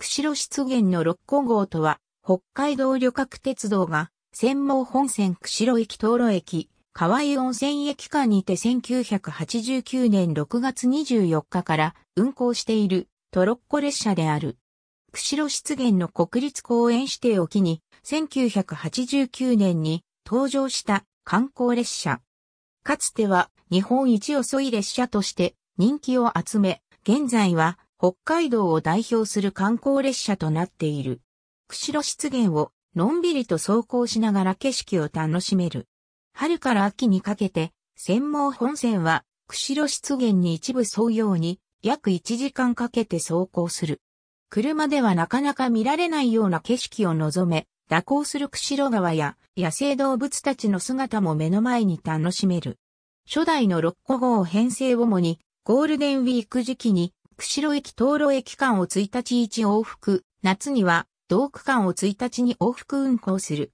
釧路湿原の六個号とは、北海道旅客鉄道が、専門本線釧路駅東路駅、河合温泉駅間にて1989年6月24日から運行しているトロッコ列車である。釧路湿原の国立公園指定を機に、1989年に登場した観光列車。かつては日本一遅い列車として人気を集め、現在は北海道を代表する観光列車となっている。釧路湿原をのんびりと走行しながら景色を楽しめる。春から秋にかけて、専門本線は釧路湿原に一部沿うように約1時間かけて走行する。車ではなかなか見られないような景色を望め、蛇行する釧路川や野生動物たちの姿も目の前に楽しめる。初代の六個号編成主にゴールデンウィーク時期に釧路駅東路駅間を1日1往復、夏には同区間を1日に往復運行する。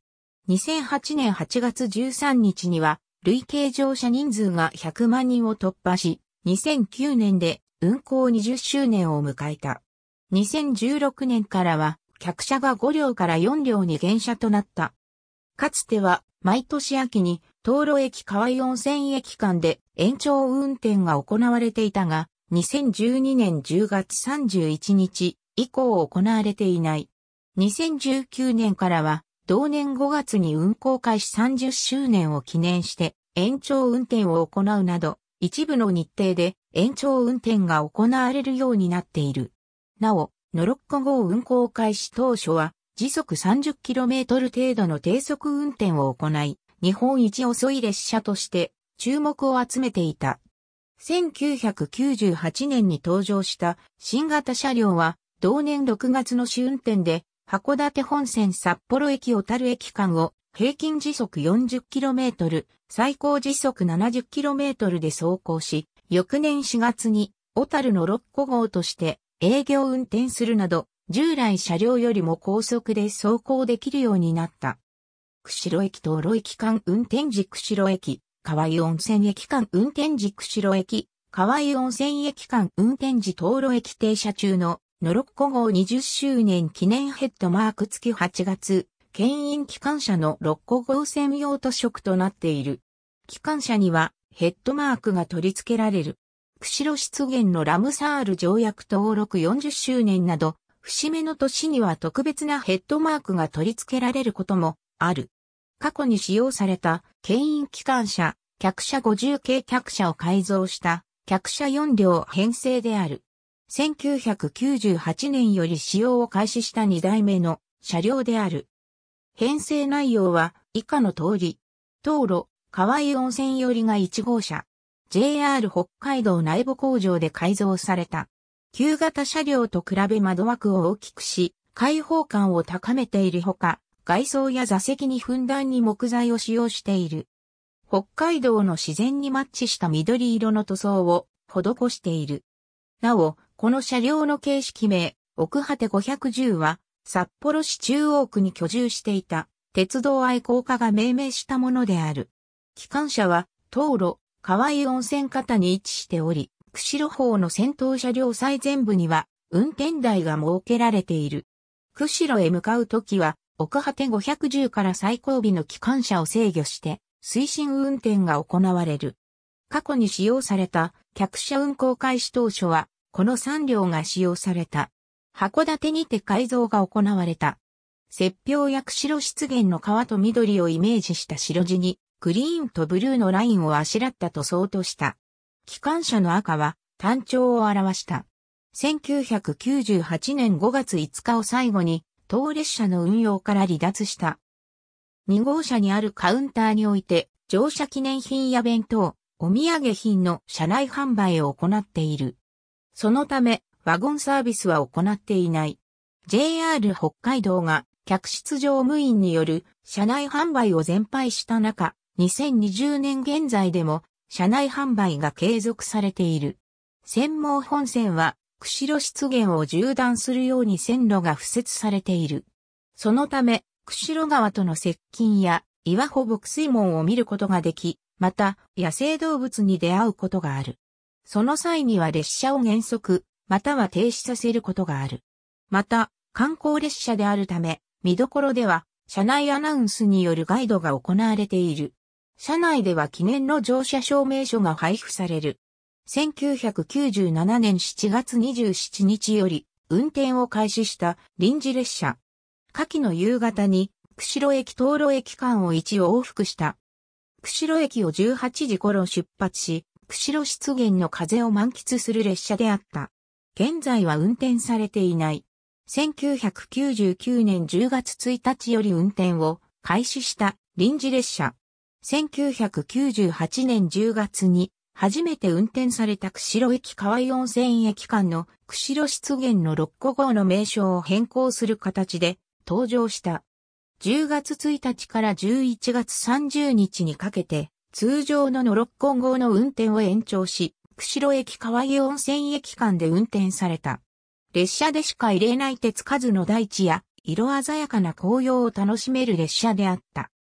2008年8月13日には、累計乗車人数が100万人を突破し、2009年で運行20周年を迎えた。2016年からは、客車が5両から4両に減車となった。かつては、毎年秋に、東路駅河合温泉駅間で延長運転が行われていたが、2012年10月31日以降行われていない。2019年からは、同年5月に運行開始30周年を記念して延長運転を行うなど、一部の日程で延長運転が行われるようになっている。なお、ノロッコ号運行開始当初は、時速 30km 程度の低速運転を行い、日本一遅い列車として注目を集めていた。1998年に登場した新型車両は同年6月の試運転で函館本線札幌駅小樽駅間を平均時速 40km、最高時速 70km で走行し、翌年4月に小樽の6個号として営業運転するなど、従来車両よりも高速で走行できるようになった。釧路駅と路駅間運転時釧路駅、河合温泉駅間運転時釧路駅、河合温泉駅間運転時道路駅停車中のノロッコ号20周年記念ヘッドマーク付き8月、牽引機関車のッコ号専用図色となっている。機関車にはヘッドマークが取り付けられる。釧路湿原のラムサール条約登録40周年など、節目の年には特別なヘッドマークが取り付けられることもある。過去に使用された牽引機関車、客車50系客車を改造した客車4両編成である。1998年より使用を開始した2代目の車両である。編成内容は以下の通り。道路、河合温泉寄りが1号車。JR 北海道内部工場で改造された。旧型車両と比べ窓枠を大きくし、開放感を高めているほか、外装や座席にふんだんに木材を使用している。北海道の自然にマッチした緑色の塗装を施している。なお、この車両の形式名、奥果て510は、札幌市中央区に居住していた、鉄道愛好家が命名したものである。機関車は、道路、河合温泉方に位置しており、釧路方の先頭車両最前部には、運転台が設けられている。釧路へ向かうときは、奥果て510から最後尾の機関車を制御して、推進運転が行われる。過去に使用された客車運行開始当初は、この3両が使用された。函館にて改造が行われた。雪氷や釧路湿原の川と緑をイメージした白地に、グリーンとブルーのラインをあしらった塗装とした。機関車の赤は単調を表した。1998年5月5日を最後に当列車の運用から離脱した。2号車にあるカウンターにおいて、乗車記念品や弁当、お土産品の車内販売を行っている。そのため、ワゴンサービスは行っていない。JR 北海道が客室乗務員による車内販売を全廃した中、2020年現在でも車内販売が継続されている。専門本線は釧路湿原を縦断するように線路が敷設されている。そのため、釧路川との接近や岩保牧水門を見ることができ、また野生動物に出会うことがある。その際には列車を減速、または停止させることがある。また、観光列車であるため、見どころでは、車内アナウンスによるガイドが行われている。車内では記念の乗車証明書が配布される。1997年7月27日より運転を開始した臨時列車。夏季の夕方に釧路駅東路駅間を一往復した。釧路駅を18時頃出発し、釧路湿原の風を満喫する列車であった。現在は運転されていない。1999年10月1日より運転を開始した臨時列車。1998年10月に初めて運転された釧路駅河合温泉駅間の釧路湿原の6個号の名称を変更する形で登場した。10月1日から11月30日にかけて、通常のの6個号の運転を延長し、釧路駅河合温泉駅間で運転された。列車でしか入れない手つかずの大地や、色鮮やかな紅葉を楽しめる列車であった。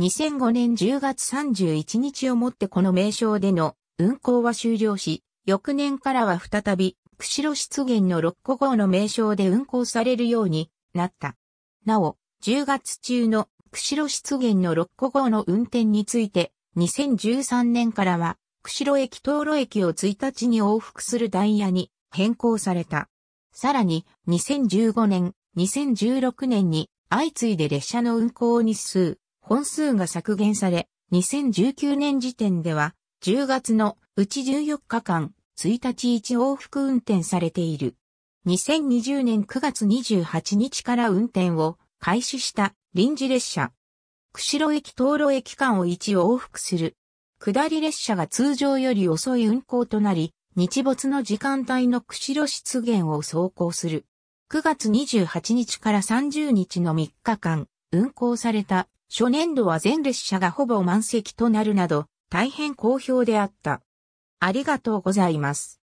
2005年10月31日をもってこの名称での運行は終了し、翌年からは再び、釧路湿原の6個号の名称で運行されるようになった。なお、10月中の釧路湿原の6個号の運転について、2013年からは、釧路駅道路駅を1日に往復するダイヤに変更された。さらに、2015年、2016年に、相次いで列車の運行日数、本数が削減され、2019年時点では、10月のうち14日間、1日1往復運転されている。2020年9月28日から運転を開始した臨時列車。釧路駅東路駅間を1往復する。下り列車が通常より遅い運行となり、日没の時間帯の釧路湿原を走行する。9月28日から30日の3日間、運行された初年度は全列車がほぼ満席となるなど、大変好評であった。ありがとうございます。